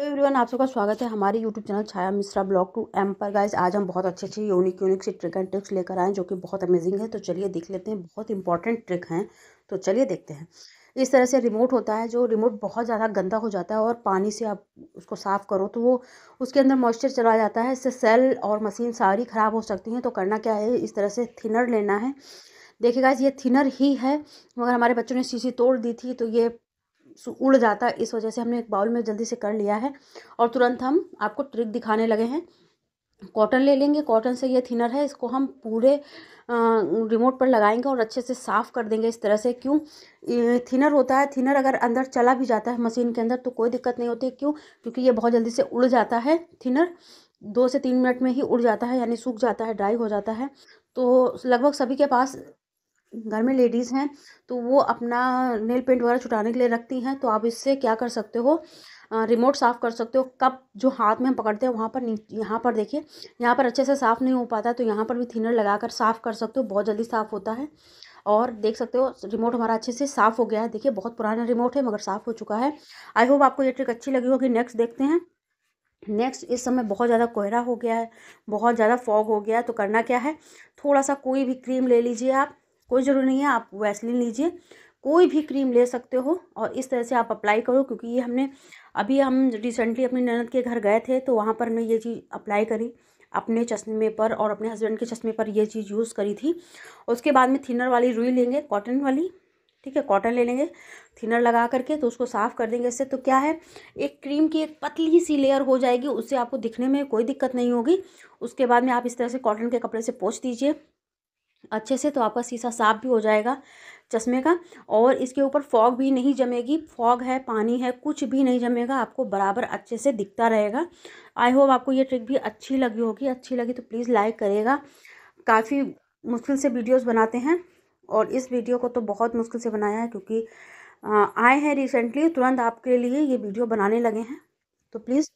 hello तो everyone आप सबका स्वागत है हमारे YouTube channel Chhaya Mishra blog टू एम पर गाइज आज हम बहुत अच्छे अच्छे यूनिक यूनिक से ट्रिक एंड ट्रिक्स लेकर आए जो कि बहुत अमेजिंग है तो चलिए देख लेते हैं बहुत इंपॉर्टेंट ट्रिक हैं तो चलिए देखते हैं इस तरह से रिमोट होता है जो रिमोट बहुत ज़्यादा गंदा हो जाता है और पानी से आप उसको साफ़ करो तो वो उसके अंदर मॉइस्चर चला जाता है इससे सेल और मशीन सारी ख़राब हो सकती हैं तो करना क्या है इस तरह से थिनर लेना है गाइज ये थिनर ही है मगर हमारे बच्चों ने शीशी तोड़ दी थी तो ये उड़ जाता है इस वजह से हमने एक बाउल में जल्दी से कर लिया है और तुरंत हम आपको ट्रिक दिखाने लगे हैं कॉटन ले लेंगे कॉटन से ये थिनर है इसको हम पूरे रिमोट पर लगाएंगे और अच्छे से साफ़ कर देंगे इस तरह से क्यों थिनर होता है थिनर अगर अंदर चला भी जाता है मशीन के अंदर तो कोई दिक्कत नहीं होती क्यों क्योंकि ये बहुत जल्दी से उड़ जाता है थिनर दो से तीन मिनट में ही उड़ जाता है यानी सूख जाता है ड्राई हो जाता है तो लगभग सभी के पास घर में लेडीज़ हैं तो वो अपना नेल पेंट वगैरह छुटाने के लिए रखती हैं तो आप इससे क्या कर सकते हो रिमोट साफ़ कर सकते हो कप जो हाथ में हम पकड़ते हैं वहाँ पर यहाँ पर देखिए यहाँ पर अच्छे से साफ़ नहीं हो पाता तो यहाँ पर भी थिनर लगा कर साफ़ कर सकते हो बहुत जल्दी साफ़ होता है और देख सकते हो रिमोट हमारा अच्छे से साफ़ हो गया है देखिए बहुत पुराना रिमोट है मगर साफ़ हो चुका है आई होप आपको ये ट्रिक अच्छी लगी होगी नेक्स्ट देखते हैं नेक्स्ट इस समय बहुत ज़्यादा कोहरा हो गया है बहुत ज़्यादा फॉग हो गया है तो करना क्या है थोड़ा सा कोई भी क्रीम ले लीजिए आप कोई ज़रूरी नहीं है आप वैसलिन लीजिए कोई भी क्रीम ले सकते हो और इस तरह से आप अप्लाई करो क्योंकि ये हमने अभी हम रिसेंटली अपनी ननद के घर गए थे तो वहाँ पर हमने ये चीज़ अप्लाई करी अपने चश्मे पर और अपने हस्बैंड के चश्मे पर ये चीज़ यूज़ करी थी उसके बाद में थिनर वाली रुई लेंगे कॉटन वाली ठीक है कॉटन ले लेंगे थिनर लगा करके तो उसको साफ़ कर देंगे इससे तो क्या है एक क्रीम की एक पतली सी लेयर हो जाएगी उससे आपको दिखने में कोई दिक्कत नहीं होगी उसके बाद में आप इस तरह से कॉटन के कपड़े से पोछ दीजिए अच्छे से तो आपका शीशा साफ़ भी हो जाएगा चश्मे का और इसके ऊपर फॉग भी नहीं जमेगी फॉग है पानी है कुछ भी नहीं जमेगा आपको बराबर अच्छे से दिखता रहेगा आई होप आपको ये ट्रिक भी अच्छी लगी होगी अच्छी लगी तो प्लीज़ लाइक करेगा काफ़ी मुश्किल से वीडियोस बनाते हैं और इस वीडियो को तो बहुत मुश्किल से बनाया है क्योंकि आए हैं रिसेंटली तुरंत आपके लिए ये वीडियो बनाने लगे हैं तो प्लीज़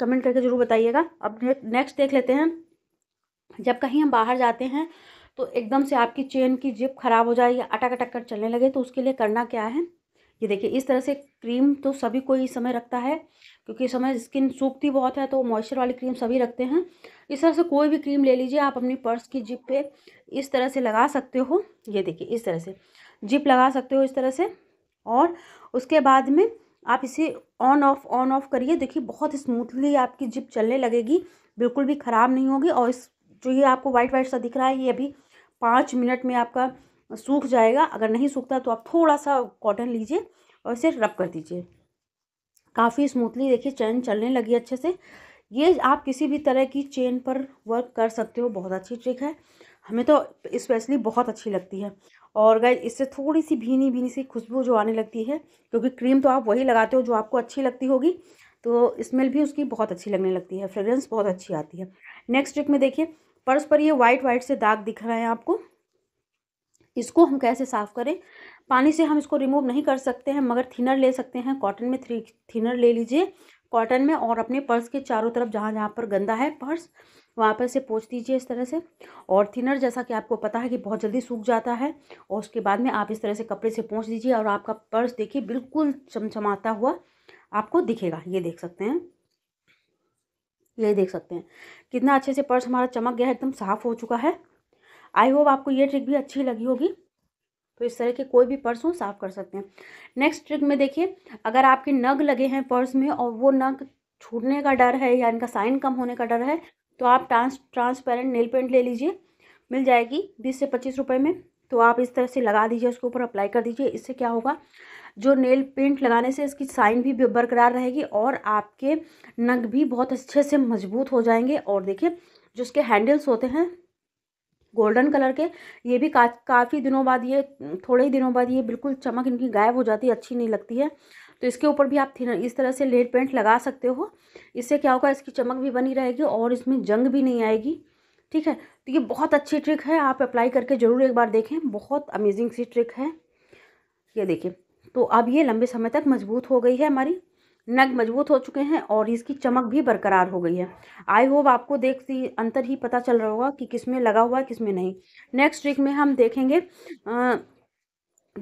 कमेंट करके ज़रूर बताइएगा अब नेक्स्ट देख लेते हैं जब कहीं हम बाहर जाते हैं तो एकदम से आपकी चेन की जिप खराब हो जाए या अटक अटक कर चलने लगे तो उसके लिए करना क्या है ये देखिए इस तरह से क्रीम तो सभी कोई इस समय रखता है क्योंकि इस समय स्किन सूखती बहुत है तो मॉइस्चर वाली क्रीम सभी रखते हैं इस तरह से कोई भी क्रीम ले लीजिए आप अपनी पर्स की जिप पे इस तरह से लगा सकते हो ये देखिए इस तरह से जिप लगा सकते हो इस तरह से और उसके बाद में आप इसे ऑन ऑफ ऑन ऑफ करिए देखिए बहुत स्मूथली आपकी जिप चलने लगेगी बिल्कुल भी ख़राब नहीं होगी और इस जो ये आपको वाइट वाइट सा दिख रहा है ये अभी पाँच मिनट में आपका सूख जाएगा अगर नहीं सूखता तो आप थोड़ा सा कॉटन लीजिए और इसे रब कर दीजिए काफ़ी स्मूथली देखिए चैन चलने लगी अच्छे से ये आप किसी भी तरह की चेन पर वर्क कर सकते हो बहुत अच्छी ट्रिक है हमें तो स्पेशली बहुत अच्छी लगती है और गाय इससे थोड़ी सी भीनी भीनी सी खुशबू जो आने लगती है क्योंकि क्रीम तो आप वही लगाते हो जो आपको अच्छी लगती होगी तो स्मेल भी उसकी बहुत अच्छी लगने लगती है फ्रेगरेंस बहुत अच्छी आती है नेक्स्ट ट्रिक में देखिए पर्स पर ये वाइट वाइट से दाग दिख रहे हैं आपको इसको हम कैसे साफ़ करें पानी से हम इसको रिमूव नहीं कर सकते हैं मगर थिनर ले सकते हैं कॉटन में थ्री थिनर ले लीजिए कॉटन में और अपने पर्स के चारों तरफ जहाँ जहाँ पर गंदा है पर्स वहाँ पर से पोछ दीजिए इस तरह से और थिनर जैसा कि आपको पता है कि बहुत जल्दी सूख जाता है और उसके बाद में आप इस तरह से कपड़े से पोंछ दीजिए और आपका पर्स देखिए बिल्कुल चमचमाता हुआ आपको दिखेगा ये देख सकते हैं ये देख सकते हैं कितना अच्छे से पर्स हमारा चमक गया है एकदम साफ़ हो चुका है आई होप आपको ये ट्रिक भी अच्छी लगी होगी तो इस तरह के कोई भी पर्स हो साफ़ कर सकते हैं नेक्स्ट ट्रिक में देखिए अगर आपके नग लगे हैं पर्स में और वो नग छूटने का डर है या इनका साइन कम होने का डर है तो आप ट्रांस ट्रांसपेरेंट नेल पेंट ले लीजिए मिल जाएगी बीस से पच्चीस रुपये में तो आप इस तरह से लगा दीजिए उसके ऊपर अप्लाई कर दीजिए इससे क्या होगा जो नेल पेंट लगाने से इसकी साइन भी बरकरार रहेगी और आपके नग भी बहुत अच्छे से मजबूत हो जाएंगे और देखिए जो इसके हैंडल्स होते हैं गोल्डन कलर के ये भी का काफ़ी दिनों बाद ये थोड़े ही दिनों बाद ये बिल्कुल चमक इनकी गायब हो जाती है अच्छी नहीं लगती है तो इसके ऊपर भी आप थिनर इस तरह से लेट पेंट लगा सकते हो इससे क्या होगा इसकी चमक भी बनी रहेगी और इसमें जंग भी नहीं आएगी ठीक है तो ये बहुत अच्छी ट्रिक है आप अप्लाई करके ज़रूर एक बार देखें बहुत अमेजिंग सी ट्रिक है ये देखिए तो अब ये लंबे समय तक मजबूत हो गई है हमारी नग मजबूत हो चुके हैं और इसकी चमक भी बरकरार हो गई है आई होप आपको देख अंतर ही पता चल रहा होगा कि किस में लगा हुआ है किस में नहीं नेक्स्ट ट्रिक में हम देखेंगे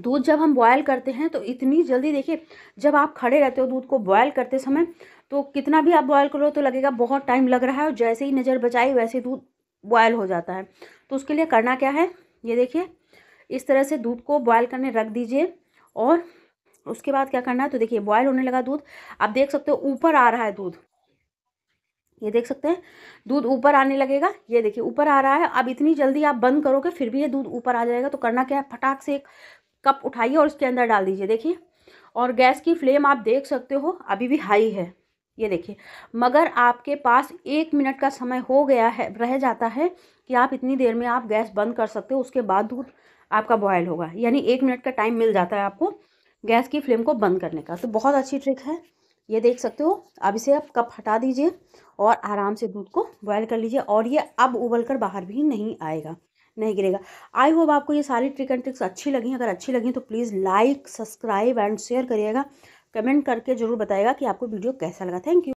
दूध जब हम बॉयल करते हैं तो इतनी जल्दी देखिए जब आप खड़े रहते हो दूध को बॉयल करते समय तो कितना भी आप बॉयल करो तो लगेगा बहुत टाइम लग रहा है और जैसे ही नज़र बचाई वैसे दूध बॉयल हो जाता है तो उसके लिए करना क्या है ये देखिए इस तरह से दूध को बॉयल करने रख दीजिए और उसके बाद क्या करना है तो देखिए बॉयल होने लगा दूध आप देख सकते हो ऊपर आ रहा है दूध ये देख सकते हैं दूध ऊपर आने लगेगा ये देखिए ऊपर आ रहा है अब इतनी जल्दी आप बंद करोगे फिर भी ये दूध ऊपर आ जाएगा तो करना क्या है फटाक से एक कप उठाइए और उसके अंदर डाल दीजिए देखिए और गैस की फ्लेम आप देख सकते हो अभी भी हाई है ये देखिए मगर आपके पास एक मिनट का समय हो गया है रह जाता है कि आप इतनी देर में आप गैस बंद कर सकते हो उसके बाद दूध आपका बॉयल होगा यानी एक मिनट का टाइम मिल जाता है आपको गैस की फ्लेम को बंद करने का तो बहुत अच्छी ट्रिक है ये देख सकते हो अब इसे आप कप हटा दीजिए और आराम से दूध को बॉयल कर लीजिए और ये अब उबल कर बाहर भी नहीं आएगा नहीं गिरेगा आई होप आपको ये सारी ट्रिक एंड ट्रिक्स अच्छी लगी अगर अच्छी लगी तो please like subscribe and share करिएगा कमेंट करके ज़रूर बताएगा कि आपको वीडियो कैसा लगा थैंक यू